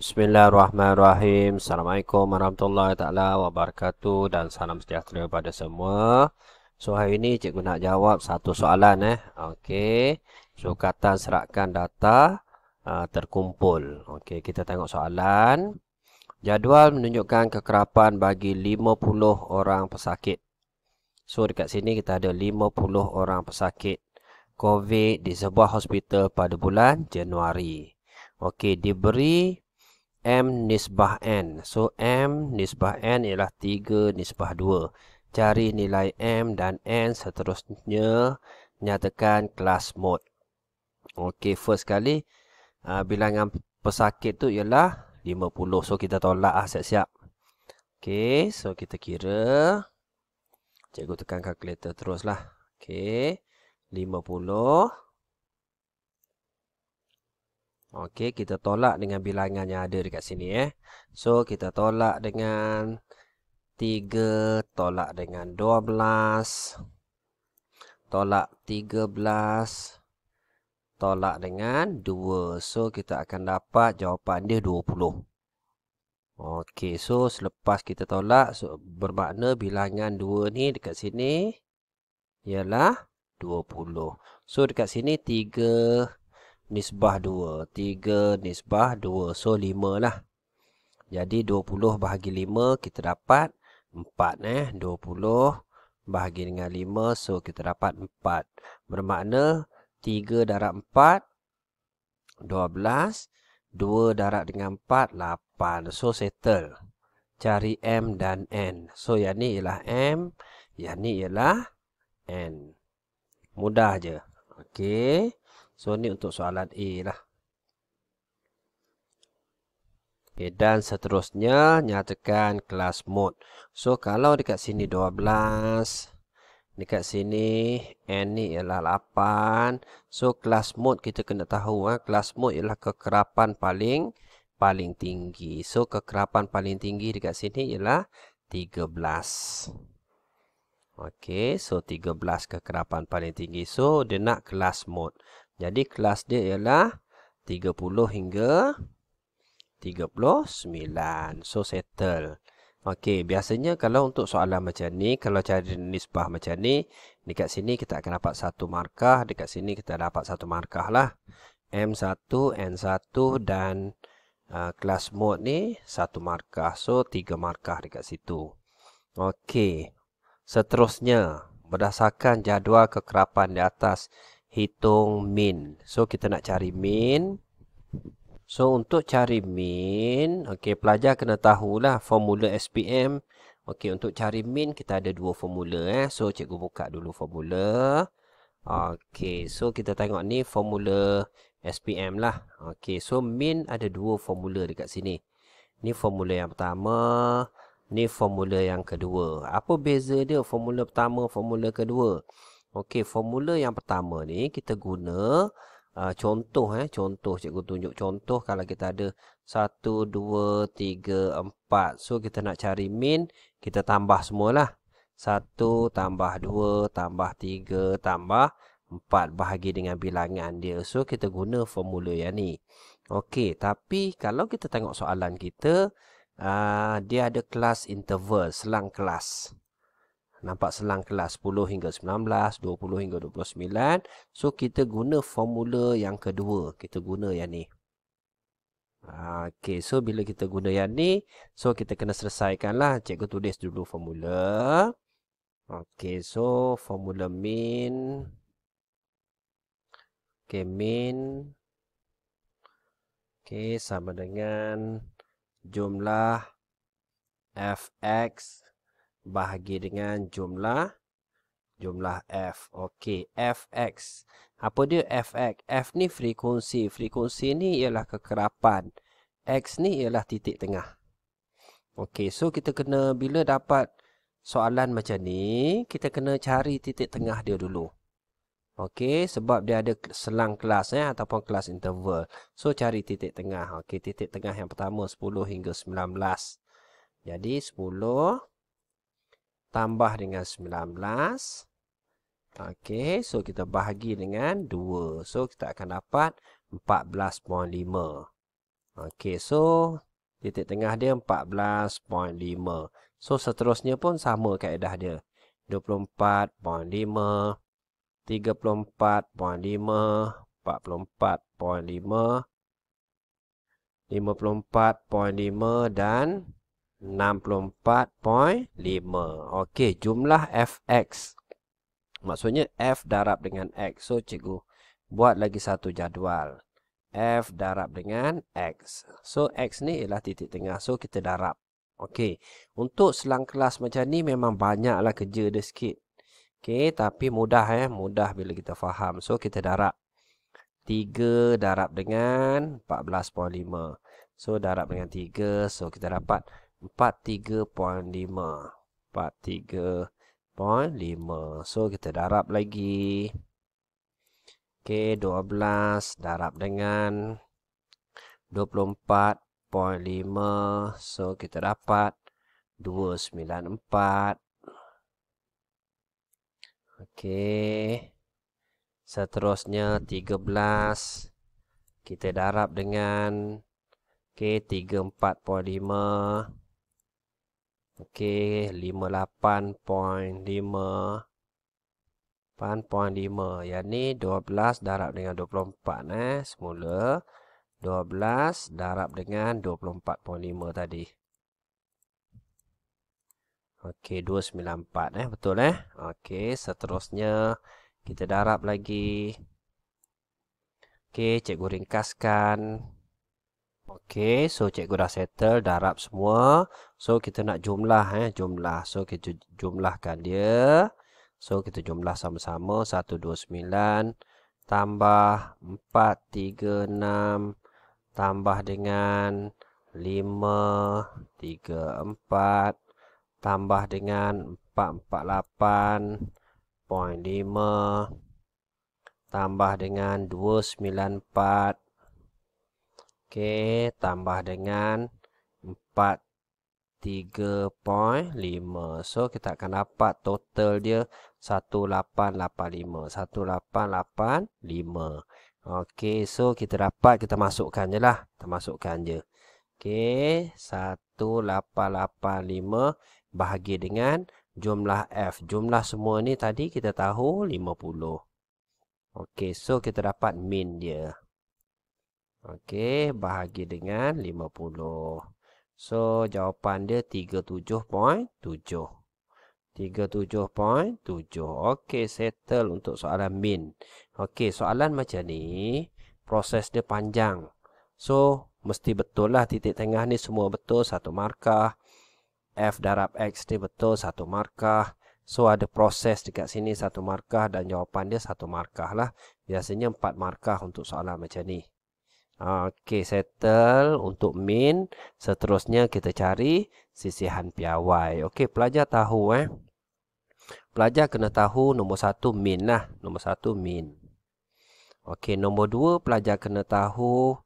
Bismillahirrahmanirrahim. Assalamualaikum warahmatullahi taala wabarakatuh dan salam sejahtera kepada semua. So hari ini cikgu nak jawab satu soalan eh. Okey. So kata serahkan data uh, terkumpul. Okey, kita tengok soalan. Jadual menunjukkan kekerapan bagi 50 orang pesakit. So dekat sini kita ada 50 orang pesakit COVID di sebuah hospital pada bulan Januari. Okey, diberi M nisbah N. So, M nisbah N ialah 3 nisbah 2. Cari nilai M dan N seterusnya. Nyatakan kelas mode. Okey, first kali. Uh, bilangan pesakit tu ialah 50. So, kita tolak lah siap-siap. Okey, so kita kira. Cikgu tekan kalkulator terus lah. Okey, 50. Okey, kita tolak dengan bilangan yang ada dekat sini eh. So, kita tolak dengan 3, tolak dengan 12, tolak 13, tolak dengan 2. So, kita akan dapat jawapan dia 20. Okey, so selepas kita tolak, so, bermakna bilangan 2 ni dekat sini ialah 20. So, dekat sini 3, nisbah 2 3 nisbah 2 so 5 lah jadi 20 bahagi 5 kita dapat 4 eh 20 bahagi dengan 5 so kita dapat 4 bermakna 3 darab 4 12 2 darab dengan 4 8 so settle cari M dan N so yang ni ialah M yang ni ialah N mudah je okey So ni untuk soalan A lah. Okay, dan seterusnya nyatakan kelas mode. So kalau dekat sini 12, dekat sini n ni ialah 8. So kelas mode kita kena tahu ah ha? kelas mode ialah kekerapan paling paling tinggi. So kekerapan paling tinggi dekat sini ialah 13. Okey, so 13 kekerapan paling tinggi. So dia nak kelas mode. Jadi kelas dia ialah 30 hingga 39. So settle. Okey, biasanya kalau untuk soalan macam ni, kalau cari nisbah macam ni, dekat sini kita akan dapat satu markah, dekat sini kita dapat satu markah lah. M1, N1 dan uh, kelas mode ni satu markah. So, tiga markah dekat situ. Okey, seterusnya, berdasarkan jadual kekerapan di atas, hitung min. So kita nak cari min. So untuk cari min, okey pelajar kena tahulah formula SPM. Okey untuk cari min kita ada dua formula eh. So cikgu buka dulu formula. Okey, so kita tengok ni formula SPM lah. Okey, so min ada dua formula dekat sini. Ni formula yang pertama, ni formula yang kedua. Apa beza dia formula pertama, formula kedua? Okey, formula yang pertama ni kita guna uh, contoh eh, contoh cikgu tunjuk contoh kalau kita ada 1 2 3 4. So kita nak cari min, kita tambah semualah. 1 tambah 2 tambah 3 tambah 4 bahagi dengan bilangan dia. So kita guna formula yang ni. Okey, tapi kalau kita tengok soalan kita, uh, dia ada kelas interval, selang kelas. Nampak selang kelas 10 hingga 19, 20 hingga 29. So, kita guna formula yang kedua. Kita guna yang ni. Ah, okay, so bila kita guna yang ni, so kita kena selesaikan lah. Cikgu tulis dulu formula. Okay, so formula min, Okay, min, Okay, sama dengan jumlah fx bahagi dengan jumlah jumlah f. Okey, fx. Apa dia fx? F ni frekuensi. Frekuensi ni ialah kekerapan. X ni ialah titik tengah. Okey, so kita kena bila dapat soalan macam ni, kita kena cari titik tengah dia dulu. Okey, sebab dia ada selang kelas eh, ataupun kelas interval. So, cari titik tengah. Okey, titik tengah yang pertama 10 hingga 19. Jadi, 10, tambah dengan 19. Okey, so kita bahagi dengan 2. So kita akan dapat 14.5. Okey, so titik tengah dia 14.5. So seterusnya pun sama kaedah dia. 24.5 34.5, 44.5, 54.5 dan 64.5. Okey, jumlah fx. Maksudnya f darab dengan x. So, cikgu buat lagi satu jadual. f darab dengan x. So, x ni ialah titik tengah. So, kita darab. Okey, untuk selang kelas macam ni memang banyaklah kerja dia sikit. Okey, tapi mudah eh. Mudah bila kita faham. So, kita darab. 3 darab dengan 14.5. So, darab dengan 3. So, kita dapat 43.5 43.5 So kita darab lagi Okay 12 darab dengan 24.5 So kita dapat 294 Okay Seterusnya 13 Kita darab dengan Okay 34.5 Okay Okey, 58.5 8.5 Yang ni 12 darab dengan 24 eh. Semula 12 darab dengan 24.5 tadi Okey, 294 eh. Betul eh Okey, seterusnya Kita darab lagi Okey, cikgu ringkaskan Okey, so cikgu dah settle, darab semua. So kita nak jumlah eh, jumlah. So kita jumlahkan dia. So kita jumlah sama-sama 129 tambah 436 tambah dengan 534 tambah dengan 448.5 tambah dengan 294 Okey, tambah dengan 43.5. So kita akan dapat total dia 1885. 1885. Okey, so kita dapat kita masukkan je lah, Kita masukkan je. Okey, 1885 bahagi dengan jumlah F. Jumlah semua ni tadi kita tahu 50. Okey, so kita dapat min dia. Okey, bahagi dengan 50. So, jawapan dia 37.7. 37.7. Okey, settle untuk soalan min. Okey, soalan macam ni, proses dia panjang. So, mesti betul lah titik tengah ni semua betul satu markah. F darab X ni betul satu markah. So, ada proses dekat sini satu markah dan jawapan dia satu markah lah. Biasanya empat markah untuk soalan macam ni. Okey, settle untuk min. Seterusnya kita cari sisihan piawai. Okey, pelajar tahu eh. Pelajar kena tahu nombor satu min lah. Nombor satu min. Okey, nombor dua pelajar kena tahu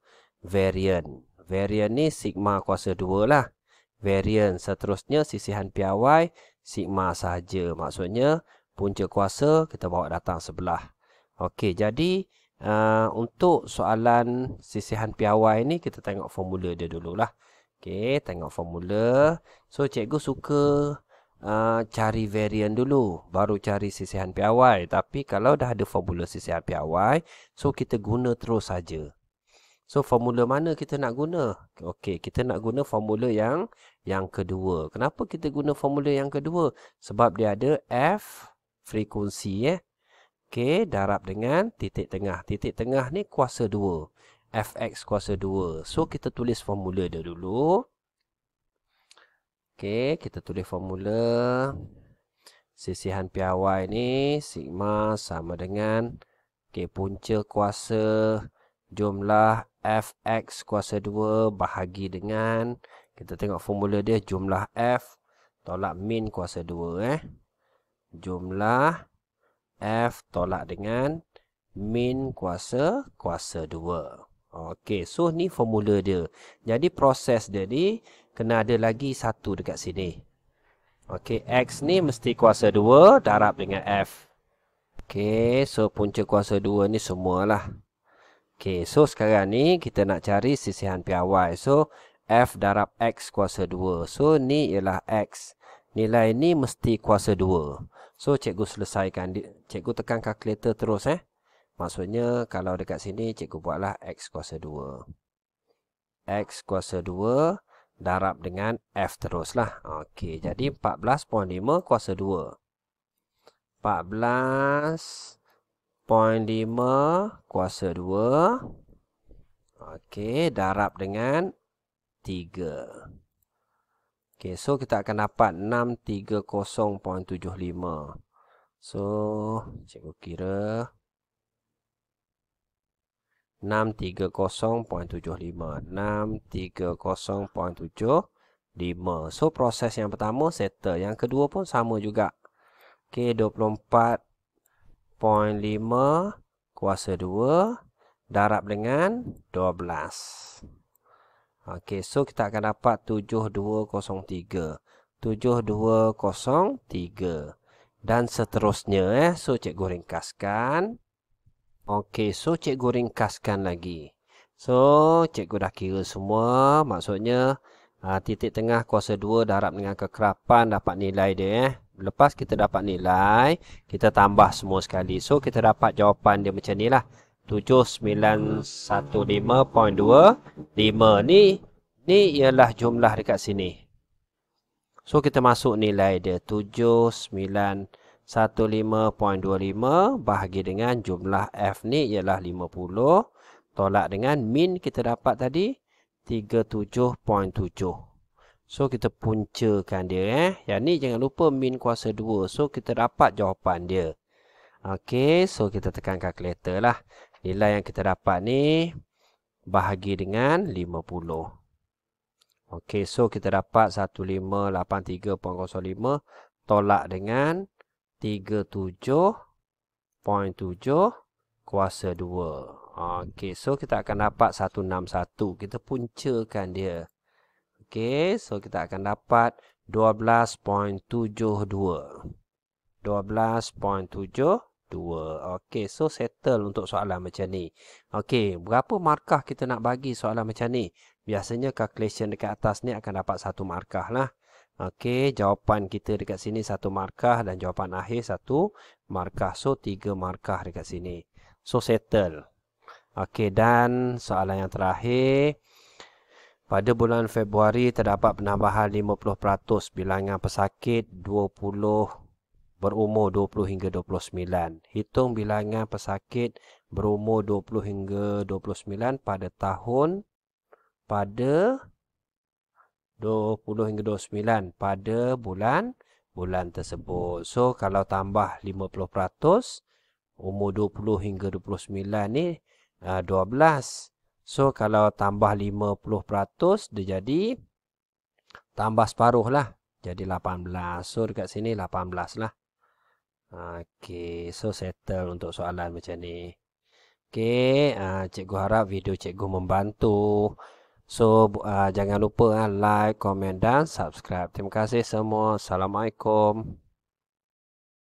variant. Variant ni sigma kuasa dua lah. Variant seterusnya sisihan piawai sigma saja. Maksudnya punca kuasa kita bawa datang sebelah. Okey, jadi... Uh, untuk soalan sisihan piawai ni kita tengok formula dia dulu lah. Okay, tengok formula. So cikgu suka uh, cari varian dulu baru cari sisihan piawai. Tapi kalau dah ada formula sisihan piawai, so kita guna terus saja. So formula mana kita nak guna? Okay, kita nak guna formula yang yang kedua. Kenapa kita guna formula yang kedua? Sebab dia ada f frekuensi eh. Okey, darab dengan titik tengah. Titik tengah ni kuasa 2. Fx kuasa 2. So, kita tulis formula dia dulu. Okey, kita tulis formula. Sisihan PRY ni, sigma sama dengan. Okey, punca kuasa jumlah Fx kuasa 2 bahagi dengan. Kita tengok formula dia jumlah F tolak min kuasa 2 eh. Jumlah F. F tolak dengan min kuasa kuasa 2. Okey, so ni formula dia. Jadi proses dia ni kena ada lagi satu dekat sini. Okey, X ni mesti kuasa 2 darab dengan F. Okey, so punca kuasa 2 ni semualah. Okey, so sekarang ni kita nak cari sisihan piawai. So F darab X kuasa 2. So ni ialah X. Nilai ni mesti kuasa So cikgu selesaikan Cikgu tekan kalkulator terus eh Maksudnya kalau dekat sini cikgu buatlah x kuasa 2 x kuasa 2 darab dengan f teruslah Okey jadi 14.5 kuasa 2 14.5 kuasa 2 Okey, darab dengan Okay, so kita akan dapat 630.75. So, cikgu kira 630.75. 630.75. So, proses yang pertama settle. Yang kedua pun sama juga. Okay, 24.5 kuasa 2 darab dengan 12. Okey, so kita akan dapat 7203. 7203. Dan seterusnya eh. So cikgu ringkaskan. Okey, so cikgu ringkaskan lagi. So cikgu dah kira semua, maksudnya ah, titik tengah kuasa 2 darab dengan kekerapan dapat nilai dia eh. Lepas kita dapat nilai, kita tambah semua sekali. So kita dapat jawapan dia macam ni nilah. 7915.2 Lima ni ni ialah jumlah dekat sini. So kita masuk nilai dia 7915.25 bahagi dengan jumlah F ni ialah 50 tolak dengan min kita dapat tadi 37.7. So kita puncakan dia eh. Yang ni jangan lupa min kuasa 2. So kita dapat jawapan dia. Okay, so kita tekan kalkulator lah. Nilai yang kita dapat ni bahagi dengan 50. Okey, so kita dapat 1583.05 tolak dengan 37.7 kuasa 2. Okey, so kita akan dapat 161. Kita puncakan dia. Okey, so kita akan dapat 12.72. 12.72. Dua, Okey, so settle untuk soalan macam ni. Okey, berapa markah kita nak bagi soalan macam ni? Biasanya calculation dekat atas ni akan dapat satu markah lah. Okey, jawapan kita dekat sini satu markah dan jawapan akhir satu markah. So, tiga markah dekat sini. So, settle. Okey, dan soalan yang terakhir. Pada bulan Februari terdapat penambahan 50% bilangan pesakit 20 berumur 20 hingga 29. Hitung bilangan pesakit berumur 20 hingga 29 pada tahun pada 20 hingga 29 pada bulan bulan tersebut. So kalau tambah 50% umur 20 hingga 29 ni 12. Ah, so kalau tambah 50% dia jadi tambah separuh lah. Jadi 18. So dekat sini 18 lah. Ah, okey, so settle untuk soalan macam ni. Okey, uh, cikgu harap video cikgu membantu. So, uh, jangan lupa uh, like, komen dan subscribe. Terima kasih semua. Assalamualaikum.